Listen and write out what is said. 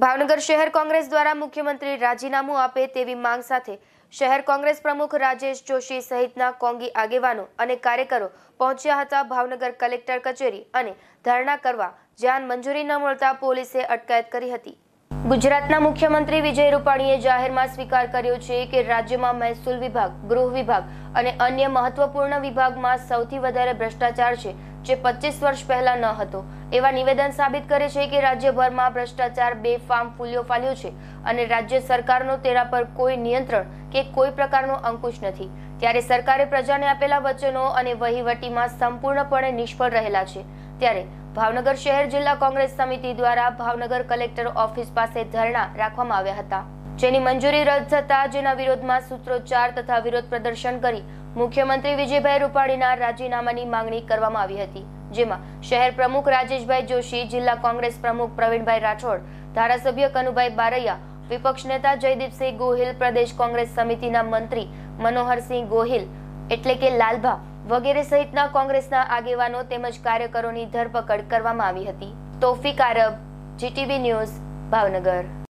ભાવનગર શહેર કોંગ્રેસ દ્વારા મુખ્યમંત્રી રાજીનામું આપે તેવી માંગ સાથે શહેર કોંગ્રેસ પ્રમુખ રાજેશ જોશી સહિતના કોંગી આગેવાનો અને કાર્યકરો પહોંચ્યા હતા ભાવનગર કલેક્ટર કચેરી અને ધરણા કરવા જ્યાં મંજૂરી ન મળતા પોલીસે અટકાયત કરી હતી ગુજરાતના મુખ્યમંત્રી વિજય રૂપાણીએ જાહેરમાં સ્વીકાર કર્યો છે કે રાજ્યમાં મહેસૂલ વિભાગ ગૃહ વિભાગ અને અન્ય મહત્વપૂર્ણ વિભાગમાં સૌથી વધારે ભ્રષ્ટાચાર છે જે પચીસ વર્ષ પહેલા ન હતો એવા નિવેદન સાબિત કરે છે કે રાજ્યભરમાં ભ્રષ્ટાચાર બે બેફામ ફૂલ્યો ફાલ્યો છે અને રાજ્ય સરકારનો તેના પર કોઈ નિયંત્રણ કે કોઈ પ્રકારનો અંકુશ નથી ત્યારે સરકારે પ્રજાને આપેલા વચનો અને વહીવટીમાં સંપૂર્ણપણે નિષ્ફળ રહેલા છે ત્યારે ભાવનગર શહેર જિલ્લા કોંગ્રેસ સમિતિ દ્વારા ભાવનગર કલેક્ટર ઓફિસ પાસે ધરણા રાખવામાં આવ્યા હતા જેની મંજૂરી રદ થતા જેના વિરોધમાં સૂત્રોચ્ચાર તથા વિરોધ પ્રદર્શન કરી મુખ્યમંત્રી વિજયભાઈ રૂપાણીના રાજીનામાની માંગણી કરવામાં આવી હતી જેમાં શહેર પ્રમુખ રાજેશભાઈ જોશી જિલ્લા કોંગ્રેસ પ્રમુખ પ્રવીણભાઈ રાઠોડ ધારાસભ્ય કનુભાઈ બારૈયા વિપક્ષ નેતા જયદીપસિંહ ગોહિલ પ્રદેશ કોંગ્રેસ સમિતિના મંત્રી મનોહરસિંહ ગોહિલ એટલે કે લાલભા વગેરે સહિતના કોંગ્રેસના આગેવાનો તેમજ કાર્યકરોની ધરપકડ કરવામાં આવી હતી તોફિક આરબ જીટીવી ન્યૂઝ ભાવનગર